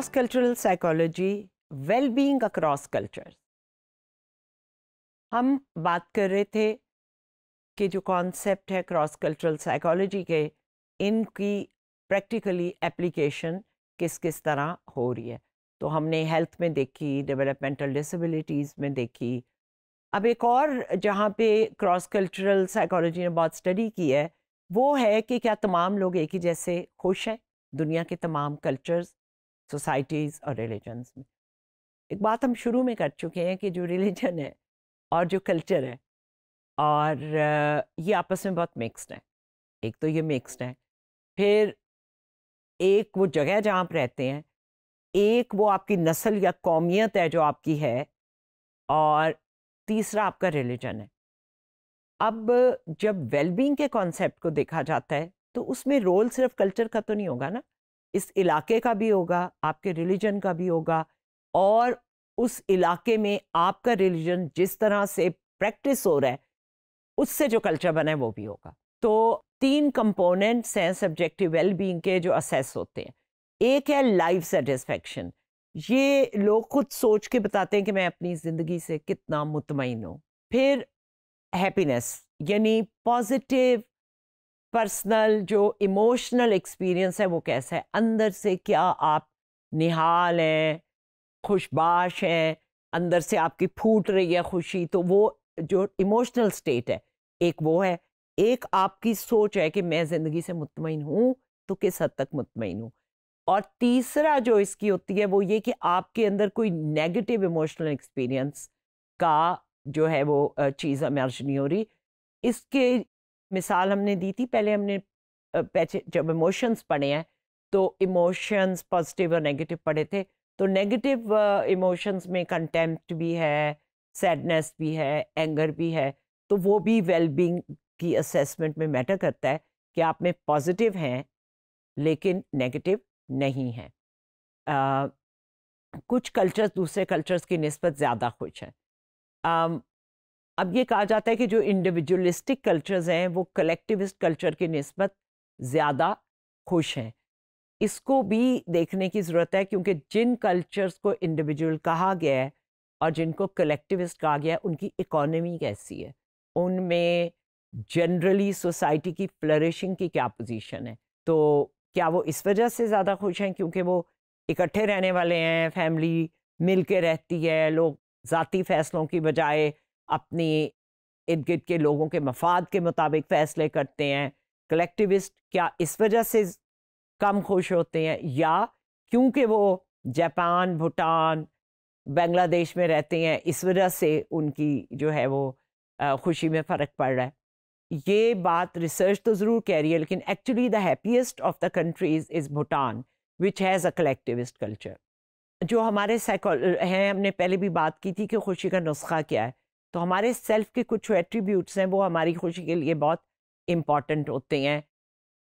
cross cultural psychology well being across cultures. हम बात कर रहे थे कि जो कॉन्सेप्ट है क्रॉस कल्चरल साइकोलॉजी के इनकी प्रैक्टिकली एप्लीकेशन किस किस तरह हो रही है तो हमने हेल्थ में देखी डेवलपमेंटल डिसेबिलिटीज़ में देखी अब एक और जहाँ पे क्रॉस कल्चरल साइकोलॉजी ने बहुत स्टडी की है वो है कि क्या तमाम लोग एक ही जैसे खुश हैं दुनिया के तमाम कल्चर्स सोसाइटीज़ और रिलीजन्स में एक बात हम शुरू में कर चुके हैं कि जो रिलीजन है और जो कल्चर है और ये आपस में बहुत मिक्सड है एक तो ये मिक्सड है फिर एक वो जगह जहाँ आप रहते हैं एक वो आपकी नस्ल या कौमियत है जो आपकी है और तीसरा आपका रिलीजन है अब जब वेलबींग के कॉन्सेप्ट को देखा जाता है तो उसमें रोल सिर्फ कल्चर का तो नहीं होगा ना इस इलाके का भी होगा आपके रिलीजन का भी होगा और उस इलाके में आपका रिलीजन जिस तरह से प्रैक्टिस हो रहा है उससे जो कल्चर बना है वो भी होगा तो तीन कंपोनेंट्स हैं सब्जेक्टिव वेल बींग के जो असेस होते हैं एक है लाइफ सेटिस्फेक्शन ये लोग खुद सोच के बताते हैं कि मैं अपनी ज़िंदगी से कितना मुतमिन हूँ फिर हैप्पीनेस यानी पॉजिटिव पर्सनल जो इमोशनल एक्सपीरियंस है वो कैसा है अंदर से क्या आप निहाल हैं खुशबाश हैं अंदर से आपकी फूट रही है खुशी तो वो जो इमोशनल स्टेट है एक वो है एक आपकी सोच है कि मैं ज़िंदगी से मुतमिन हूँ तो किस हद तक मुतमिन हूँ और तीसरा जो इसकी होती है वो ये कि आपके अंदर कोई नेगेटिव इमोशनल एक्सपीरियंस का जो है वो चीज़ इमर्ज नहीं हो रही इसके मिसाल हमने दी थी पहले हमने जब इमोशंस पढ़े हैं तो इमोशंस पॉजिटिव और नेगेटिव पढ़े थे तो नेगेटिव इमोशंस में कंटेम्प्ट भी है सैडनेस भी है एंगर भी है तो वो भी वेलबींग की असेसमेंट में मैटर करता है कि आप में पॉजिटिव हैं लेकिन नेगेटिव नहीं है आ, कुछ कल्चर्स दूसरे कल्चर्स की नस्बत ज़्यादा खुश हैं अब ये कहा जाता है कि जो इंडिविजुअलिस्टिक कल्चर्स हैं वो कलेक्टिविस्ट कल्चर की नस्बत ज़्यादा खुश हैं इसको भी देखने की ज़रूरत है क्योंकि जिन कल्चर्स को इंडिविजुअल कहा गया है और जिनको कलेक्टिविस्ट कहा गया है उनकी इकोनमी कैसी है उनमें जनरली सोसाइटी की फ्लरिशिंग की क्या पोजीशन है तो क्या वो इस वजह से ज़्यादा खुश हैं क्योंकि वो इकट्ठे रहने वाले हैं फैमिली मिल के रहती है लोग ज़ाती फैसलों की बजाय अपने इर्द गिर्द के लोगों के मफाद के मुताबिक फ़ैसले करते हैं कलेक्टिविस्ट क्या इस वजह से कम खुश होते हैं या क्योंकि वो जापान भूटान बांग्लादेश में रहते हैं इस वजह से उनकी जो है वो खुशी में फ़र्क पड़ रहा है ये बात रिसर्च तो ज़रूर कह रही है लेकिन actually the happiest of the countries is Bhutan which has a collectivist culture जो हमारे साइको हैं हमने पहले भी बात की थी कि खुशी का नुस्खा क्या है तो हमारे सेल्फ के कुछ एट्रीब्यूट्स हैं वो हमारी खुशी के लिए बहुत इम्पॉर्टेंट होते हैं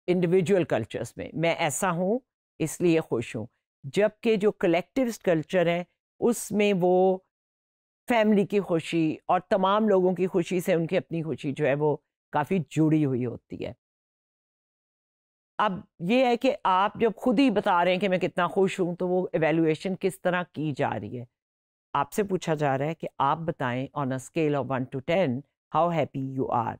इंडिविजुअल कल्चर्स में मैं ऐसा हूँ इसलिए खुश हूँ जबकि जो कलेक्टिव कल्चर है उसमें वो फैमिली की खुशी और तमाम लोगों की खुशी से उनकी अपनी खुशी जो है वो काफ़ी जुड़ी हुई होती है अब ये है कि आप जब खुद ही बता रहे हैं कि मैं कितना खुश हूँ तो वो एवेलुएशन किस तरह की जा रही है आपसे पूछा जा रहा है कि आप बताएं on a scale of one to ten how happy you are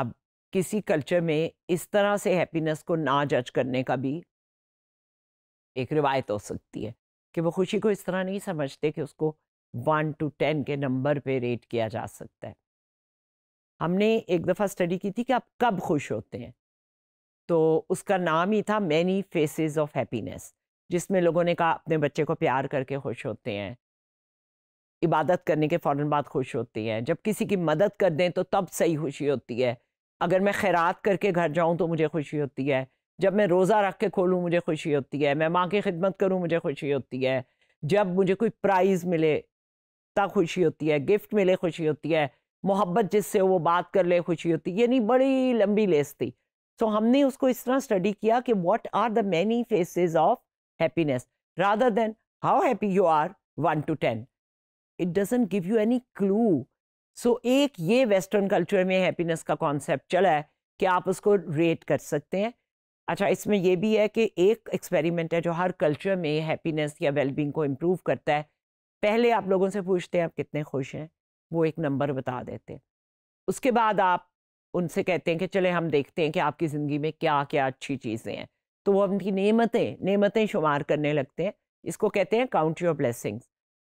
अब किसी कल्चर में इस तरह से हैप्पीनेस को ना जज करने का भी एक रिवायत हो सकती है कि वो खुशी को इस तरह नहीं समझते कि उसको वन टू टेन के नंबर पे रेट किया जा सकता है हमने एक दफ़ा स्टडी की थी कि आप कब खुश होते हैं तो उसका नाम ही था मैनी फेसेस ऑफ हैप्पीनेस जिसमें लोगों ने कहा अपने बच्चे को प्यार करके खुश होते हैं इबादत करने के फ़ौर बाद खुश होती हैं जब किसी की मदद कर दें तो तब सही खुशी होती है अगर मैं खैरात करके घर जाऊँ तो मुझे खुशी होती है जब मैं रोज़ा रख के खोलूँ मुझे खुशी होती है मैं माँ की खिदमत करूँ मुझे खुशी होती है जब मुझे कोई प्राइज़ मिले तब खुशी होती है गिफ्ट मिले खुशी होती है मोहब्बत जिससे वो बात कर ले खुशी होती है यानी बड़ी लंबी लेस थी सो so, हमने उसको इस तरह स्टडी किया कि what are the many faces of happiness rather than how happy you are one to ten it doesn't give you any clue so एक ये वेस्टर्न कल्चर में हैप्पीनेस का कॉन्सेप्ट चला है कि आप उसको रेट कर सकते हैं अच्छा इसमें यह भी है कि एक एक्सपेरिमेंट है जो हर कल्चर में हैप्पीनेस या वेलबींग को इम्प्रूव करता है पहले आप लोगों से पूछते हैं आप कितने खुश हैं वो एक नंबर बता देते हैं उसके बाद आप उनसे कहते हैं कि चले हम देखते हैं कि आपकी ज़िंदगी में क्या क्या अच्छी चीज़ें हैं तो वो उनकी नेमतें नेमतें शुमार करने लगते हैं इसको कहते हैं काउंट योर ब्लेसिंग्स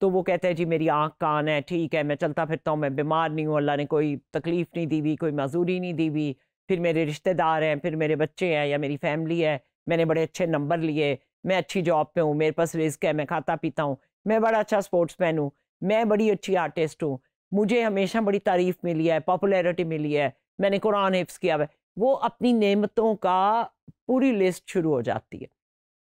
तो वो कहते हैं जी मेरी आँख कान है ठीक है मैं चलता फिरता हूँ मैं बीमार नहीं हूँ अल्लाह ने कोई तकलीफ़ नहीं दी हुई कोई मजदूरी नहीं दी हुई फिर मेरे रिश्तेदार हैं फिर मेरे बच्चे हैं या मेरी फैमिली है मैंने बड़े अच्छे नंबर लिए मैं अच्छी जॉब पे हूँ मेरे पास रिस्क है मैं खाता पीता हूँ मैं बड़ा अच्छा स्पोर्ट्स मैन हूँ मैं बड़ी अच्छी आर्टिस्ट हूँ मुझे हमेशा बड़ी तारीफ़ मिली है पॉपुलैरिटी मिली है मैंने कुरान हिफ्स किया है वो अपनी नियमतों का पूरी लिस्ट शुरू हो जाती है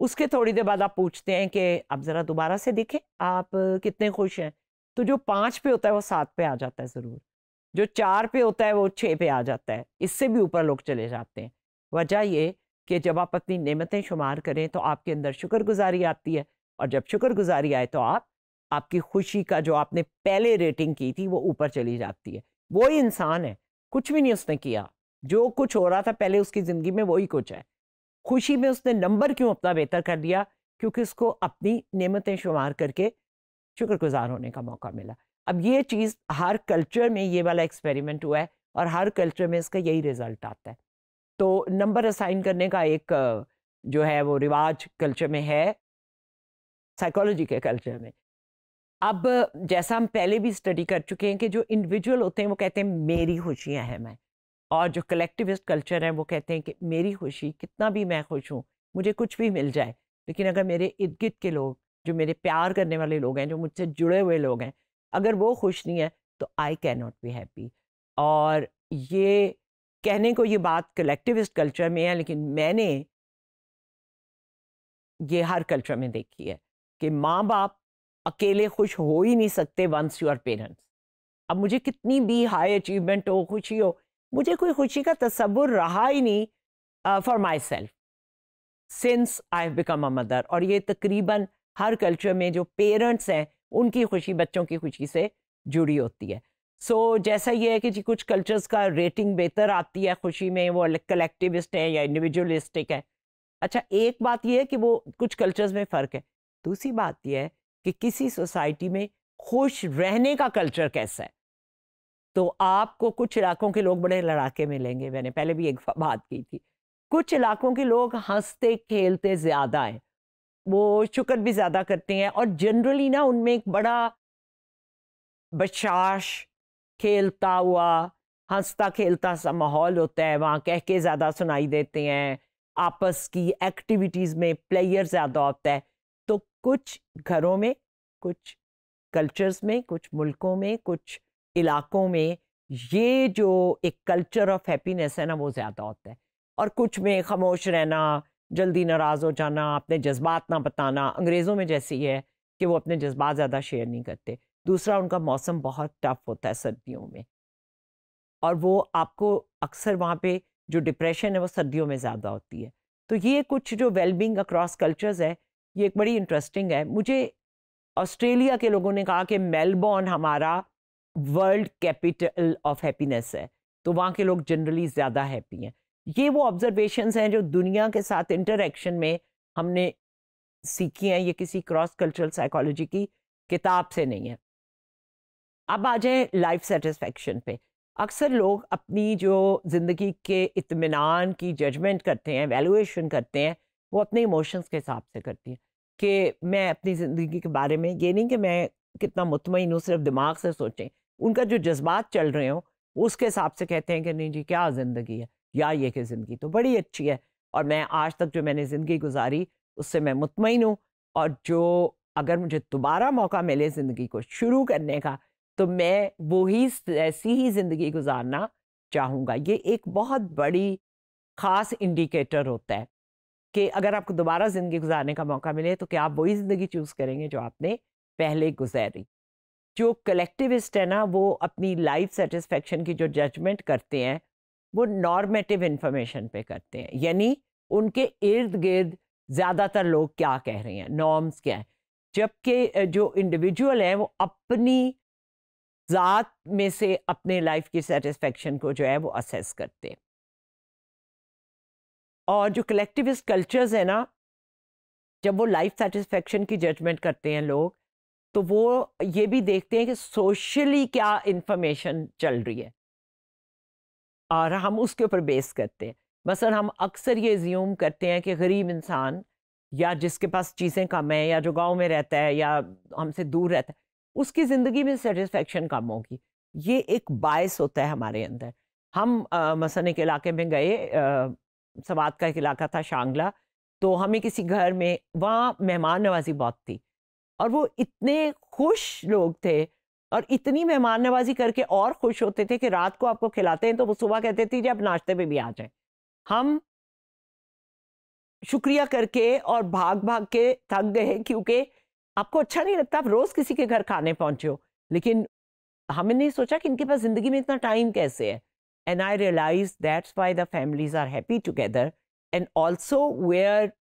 उसके थोड़ी देर बाद आप पूछते हैं कि आप ज़रा दोबारा से देखें आप कितने खुश हैं तो जो पाँच पे होता है वो सात पे आ जाता है ज़रूर जो चार पे होता है वो छः पे आ जाता है इससे भी ऊपर लोग चले जाते हैं वजह ये कि जब आप अपनी नेमतें शुमार करें तो आपके अंदर शुक्रगुजारी आती है और जब शुक्रगुजारी आए तो आप आपकी खुशी का जो आपने पहले रेटिंग की थी वो ऊपर चली जाती है वही इंसान है कुछ भी नहीं उसने किया जो कुछ हो रहा था पहले उसकी ज़िंदगी में वही कुछ है खुशी में उसने नंबर क्यों अपना बेहतर कर लिया क्योंकि उसको अपनी नेमतें शुमार करके शुक्रगुजार होने का मौका मिला अब ये चीज़ हर कल्चर में ये वाला एक्सपेरिमेंट हुआ है और हर कल्चर में इसका यही रिज़ल्ट आता है तो नंबर असाइन करने का एक जो है वो रिवाज कल्चर में है साइकोलॉजी के कल्चर में अब जैसा हम पहले भी स्टडी कर चुके हैं कि जो इंडिविजुअल होते हैं वो कहते हैं मेरी खुशियाँ हैं मैं और जो कलेक्टिविस्ट कल्चर है वो कहते हैं कि मेरी खुशी कितना भी मैं खुश हूँ मुझे कुछ भी मिल जाए लेकिन अगर मेरे इर्द गिर्द के लोग जो मेरे प्यार करने वाले लोग हैं जो मुझसे जुड़े हुए लोग हैं अगर वो खुश नहीं है तो I can not be happy और ये कहने को ये बात कलेक्टिविस्ट कल्चर में है लेकिन मैंने ये हर कल्चर में देखी है कि माँ बाप अकेले खुश हो ही नहीं सकते वंस यूर पेरेंट्स अब मुझे कितनी भी हाई अचीवमेंट हो खुशी हो मुझे कोई खुशी का तस्वुर रहा ही नहीं for myself since I have become a mother और ये तकरीबन हर कल्चर में जो पेरेंट्स हैं उनकी खुशी बच्चों की खुशी से जुड़ी होती है सो so, जैसा ये है कि जी कुछ कल्चर्स का रेटिंग बेहतर आती है खुशी में वो कलेक्टिविस्ट है या इंडिविजुअलिस्टिक है अच्छा एक बात यह है कि वो कुछ कल्चर्स में फ़र्क है दूसरी बात यह है कि किसी सोसाइटी में खुश रहने का कल्चर कैसा है तो आपको कुछ इलाकों के लोग बड़े लड़ाके मिलेंगे मैंने पहले भी एक बात की थी कुछ इलाकों के लोग हंसते खेलते ज़्यादा हैं वो शुक्र भी ज़्यादा करते हैं और जनरली ना उनमें एक बड़ा बशाश खेलता हुआ हंसता खेलता सा माहौल होता है वहाँ कह के ज़्यादा सुनाई देते हैं आपस की एक्टिविटीज़ में प्लेयर ज़्यादा होता है तो कुछ घरों में कुछ कल्चर्स में कुछ मुल्कों में कुछ इलाकों में ये जो एक कल्चर ऑफ हैप्पीनेस है ना वो ज़्यादा होता है और कुछ में खामोश रहना जल्दी नाराज़ हो जाना अपने जज्बात ना बताना अंग्रेज़ों में जैसी है कि वो अपने जज्बात ज़्यादा शेयर नहीं करते दूसरा उनका मौसम बहुत टफ होता है सर्दियों में और वो आपको अक्सर वहाँ पे जो डिप्रेशन है वो सर्दियों में ज़्यादा होती है तो ये कुछ जो वेलबिंग अक्रॉस कल्चर्स है ये एक बड़ी इंटरेस्टिंग है मुझे ऑस्ट्रेलिया के लोगों ने कहा कि मेलबॉर्न हमारा वर्ल्ड कैपिटल ऑफ हैप्पीनेस है तो वहाँ के लोग जनरली ज़्यादा हैप्पी हैं ये वो ऑब्जर्वेशन हैं जो दुनिया के साथ इंटरेक्शन में हमने सीखी हैं ये किसी क्रॉस कल्चरल साइकोलॉजी की किताब से नहीं है अब आ जाए लाइफ सेटिस्फेक्शन पे अक्सर लोग अपनी जो ज़िंदगी के इतमान की जजमेंट करते हैं वैल्यूएशन करते हैं वो अपने इमोशंस के हिसाब से करती हैं कि मैं अपनी ज़िंदगी के बारे में ये नहीं कि मैं कितना मुतमिन हूँ सिर्फ दिमाग से सोचें उनका जो जज्बात चल रहे हों उसके हिसाब से कहते हैं कि नहीं जी क्या ज़िंदगी है या ये कि ज़िंदगी तो बड़ी अच्छी है और मैं आज तक जो मैंने ज़िंदगी गुजारी उससे मैं मुतमिन हूँ और जो अगर मुझे दोबारा मौका मिले ज़िंदगी को शुरू करने का तो मैं वो ही ऐसी ही ज़िंदगी गुजारना चाहूँगा ये एक बहुत बड़ी ख़ास इंडिकेटर होता है कि अगर आपको दोबारा ज़िंदगी गुजारने का मौका मिले तो क्या आप वही ज़िंदगी चूज़ करेंगे जो आपने पहले गुजारी जो कलेक्टिविस्ट है ना वो अपनी लाइफ सेटिस्फेक्शन की जो जजमेंट करते हैं वो नॉर्मेटिव इन्फॉर्मेशन पे करते हैं यानी उनके इर्द गिर्द ज़्यादातर लोग क्या कह रहे हैं नॉर्म्स क्या हैं जबकि जो इंडिविजुअल हैं वो अपनी ज़ात में से अपने लाइफ की सेटिस्फेक्शन को जो है वो असेस करते हैं और जो कलेक्टिविस्ट कल्चर्स हैं ना जब वो लाइफ सेटिस्फेक्शन की जजमेंट करते हैं लोग तो वो ये भी देखते हैं कि सोशली क्या इंफॉर्मेशन चल रही है और हम उसके ऊपर बेस करते हैं मसलन हम अक्सर ये ज्यूम करते हैं कि गरीब इंसान या जिसके पास चीज़ें कम है या जो गांव में रहता है या हमसे दूर रहता है उसकी ज़िंदगी में सेटिस्फेक्शन कम होगी ये एक बायस होता है हमारे अंदर हम मसन एक इलाके में गए सवाद का एक इलाका था शांगला तो हमें किसी घर में वहाँ मेहमान नवाजी बहुत थी और वो इतने खुश लोग थे और इतनी मेहमान नवाजी करके और खुश होते थे कि रात को आपको खिलाते हैं तो वो सुबह कहते थे जी आप नाश्ते पे भी आ जाए हम शुक्रिया करके और भाग भाग के थक गए क्योंकि आपको अच्छा नहीं लगता आप रोज़ किसी के घर खाने पहुँचे हो लेकिन हमें नहीं सोचा कि इनके पास ज़िंदगी में इतना टाइम कैसे है and I realise that's why the families are happy together and also where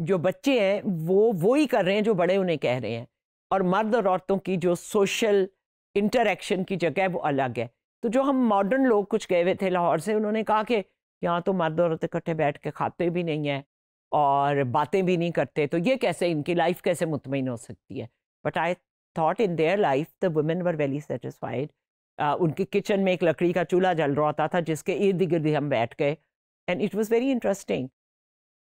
जो बच्चे हैं वो वो ही कर रहे हैं जो बड़े उन्हें कह रहे हैं और मर्द और औरतों की जो सोशल इंटरेक्शन की जगह है वो अलग है तो जो हम मॉडर्न लोग कुछ गए हुए थे लाहौर से उन्होंने कहा कि यहाँ तो मर्द औरत इकट्ठे बैठ के खाते भी नहीं हैं और बातें भी नहीं करते तो ये कैसे इनकी लाइफ कैसे मुतमिन हो सकती है but I thought in their life the women were very satisfied उनके किचन में एक लकड़ी का चूल्हा जल रहा था जिसके इर्द गिर्द हम बैठ गए and it was very interesting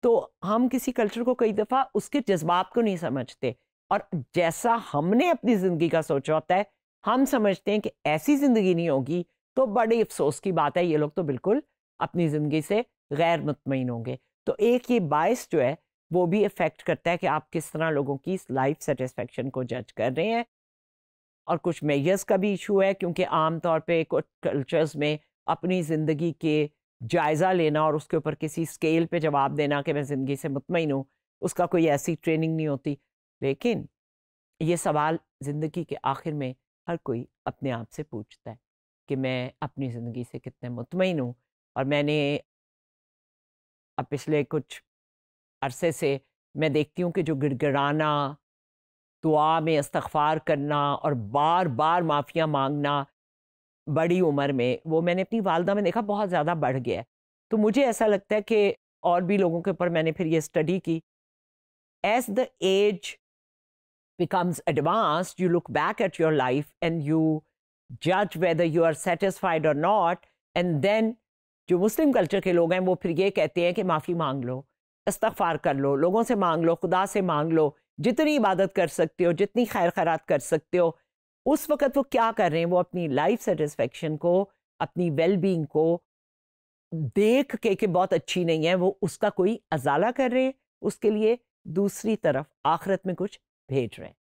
तो हम किसी कल्चर को कई दफ़ा उसके जज्बात को नहीं समझते और जैसा हमने अपनी ज़िंदगी का सोचा होता है हम समझते हैं कि ऐसी ज़िंदगी नहीं होगी तो बड़े अफसोस की बात है ये लोग तो बिल्कुल अपनी ज़िंदगी से गैर मुतमिन होंगे तो एक ये बायस जो है वो भी इफ़ेक्ट करता है कि आप किस तरह लोगों की लाइफ सेटिस्फेक्शन को जज कर रहे हैं और कुछ मेजर्स का भी इशू है क्योंकि आम तौर पर कुछ कल्चर्स में अपनी ज़िंदगी के जायज़ा लेना और उसके ऊपर किसी स्केल पे जवाब देना कि मैं ज़िंदगी से मुतमिन हूँ उसका कोई ऐसी ट्रेनिंग नहीं होती लेकिन ये सवाल ज़िंदगी के आखिर में हर कोई अपने आप से पूछता है कि मैं अपनी ज़िंदगी से कितने मुतमिन हूँ और मैंने अब पिछले कुछ अरसे से मैं देखती हूँ कि जो गिड़गड़ाना दुआ में इस्तफ़ार करना और बार बार माफ़िया मांगना बड़ी उम्र में वो मैंने अपनी वालदा में देखा बहुत ज़्यादा बढ़ गया है तो मुझे ऐसा लगता है कि और भी लोगों के ऊपर मैंने फिर ये स्टडी की as the age becomes advance you look back at your life and you जज वेदर यू आर सेटिस्फाइड और नॉट एंड देन जो मुस्लिम कल्चर के लोग हैं वो फिर ये कहते हैं कि माफ़ी मांग लो इस्तफ़ार कर लो लोगों से मांग लो खुदा से मांग लो जितनी इबादत कर सकते हो जितनी खैर खरात कर सकते हो उस वक़्त वो क्या कर रहे हैं वो अपनी लाइफ सेटिस्फेक्शन को अपनी वेल बींग को देख के कि बहुत अच्छी नहीं है वो उसका कोई अजाला कर रहे हैं उसके लिए दूसरी तरफ आखिरत में कुछ भेज रहे हैं